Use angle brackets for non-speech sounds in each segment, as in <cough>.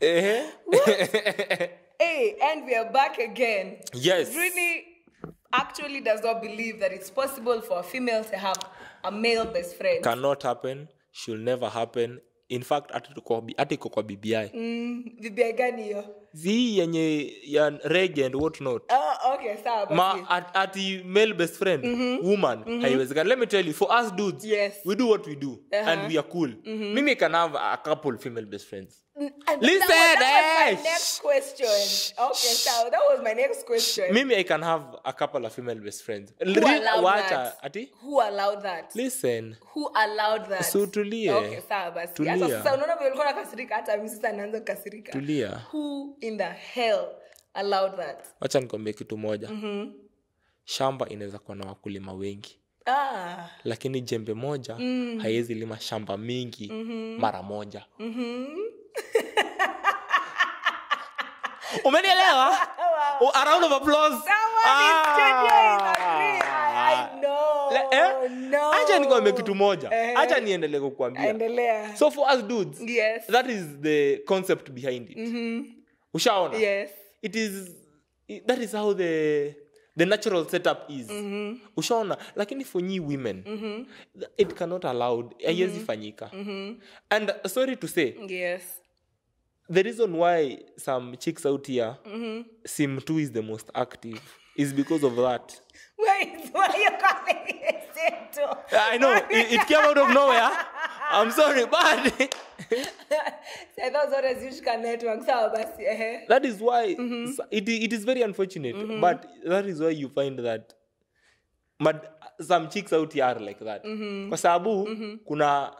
Uh-huh. <laughs> hey, and we are back again. Yes. Really actually does not believe that it's possible for a female to have a male best friend. Cannot happen. Should never happen. In fact, at iko kwa BBI. Mm, BBI gani hiyo? Hii yenye ya reggae and whatnot. not. Uh, okay, sawa, ma at, ati male best friend mm-hmm. woman mm-hmm. haiwezekani let me tell you for us dudes yes. we do what we do uh-huh. and we are cool mm-hmm. mimi can have a couple female best friends Listen, that was, eh, that was my next question. Okay, so that was my next question. Mimi, I can have a couple of female best friends. Who allowed Water. that? Ati? Who allowed that? Listen. Who allowed that? So tulie. Okay, sawa basi. Tulia. Hata sasa unaona vile ulikuwa unakasirika, hata mimi sasa naanza kukasirika. Tulia. Who in the hell wacha nikuambia kitu moja mm-hmm. shamba inaweza kuwa na wakulima wengi ah. lakini jembe moja mm. haiwezi lima shamba mingi mm-hmm. mara moja mm-hmm. <laughs> umenielewa wow. oh, ah. eh? kitu moja hacha eh. uh-huh. for us dudes yes. that is the concept behind it mm-hmm. ushaona yes it is it, that is how the the natural setup is mm-hmm. ushaona lakini for nyi women mm-hmm. it cannot allowed haiwezi mm-hmm. fanyika mm-hmm. and uh, sorry to say yes the reason why some chicks out here mm-hmm. sim t is the most active is because of that why, are you calling it i know it, it came out of nowhere <laughs> I'm sorry, <laughs> but eh? that is why mm-hmm. it, it is very unfortunate. Mm-hmm. But that is why you find that but some chicks out here are like that. Mm-hmm. Kwa mm-hmm. kuna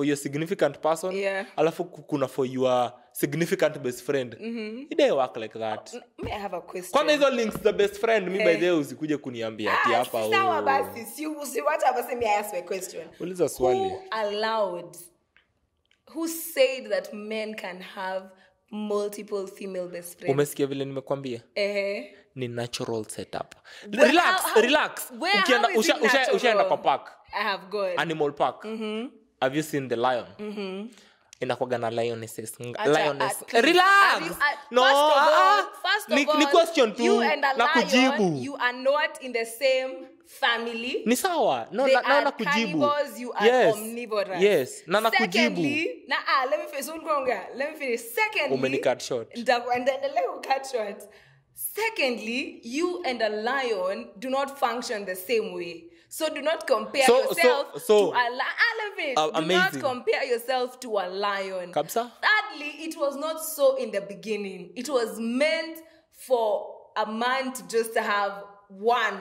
for your significant person yeah. alafu kuna for your significant best friend mm-hmm. it work like that may i have a question kwanza hizo links the best friend mi by the usikuje kuniambia ti ah, hapa ah, sawa oh. basi si ask question uliza swali who allowed who said that men can have multiple female best friends umesikia vile nimekwambia eh ni natural setup where, relax how, relax ukienda ushaenda usha, usha, kwa park I have animal park mm-hmm have you seen the lion mm-hmm inakwaga na lionesses ah, ah. ni question tu na kujibu you are not in the same family ni sawa no, na, na, na kujibu you are yes. yes na na kujibu na ah let me finish let me finish secondly cut short cut short secondly you and a lion do not function the same way So do not compare so, yourself so, so, to a lion. Uh, ah, do amazing. not compare yourself to a lion. Sadly, it was not so in the beginning. It was meant for a man to just have one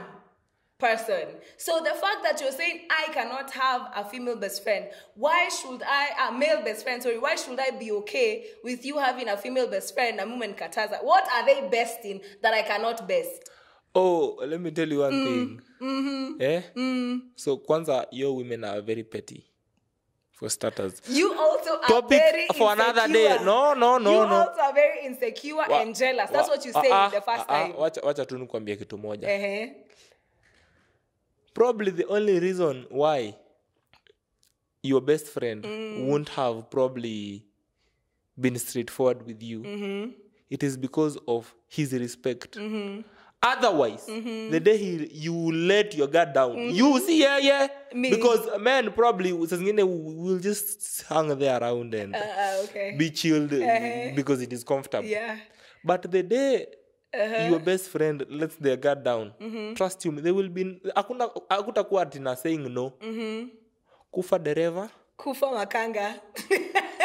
person. So the fact that you're saying I cannot have a female best friend, why should I a male best friend? Sorry, why should I be okay with you having a female best friend, a woman kataza? What are they best in that I cannot best? oh let me tell you one mm, thing mm-hmm, eh? mm. so kwanza your women are very petty for starters you also are Topic very for insecure. another day no no no you no. also are very insecure wa, and jealous that's wa, what you say uh, uh-uh, the first uh, time wacha, wacha tu kitu moja uh -huh. probably the only reason why your best friend mm. won't have probably been straightforward with you mm-hmm. it is because of his respect mm-hmm otherwise mm-hmm. the day he, you let your guard down mm-hmm. you see yeah yeah Me. because uh, men probably sazingine will just hang there around and uh, uh, okay. be chilled uh-huh. because it is comfortable yeah. but the day Uh-huh. your best friend lets their guard down mm-hmm. trust you they will be akutakuwa tina saying no mm-hmm. kufa dereva kufa makanga <laughs>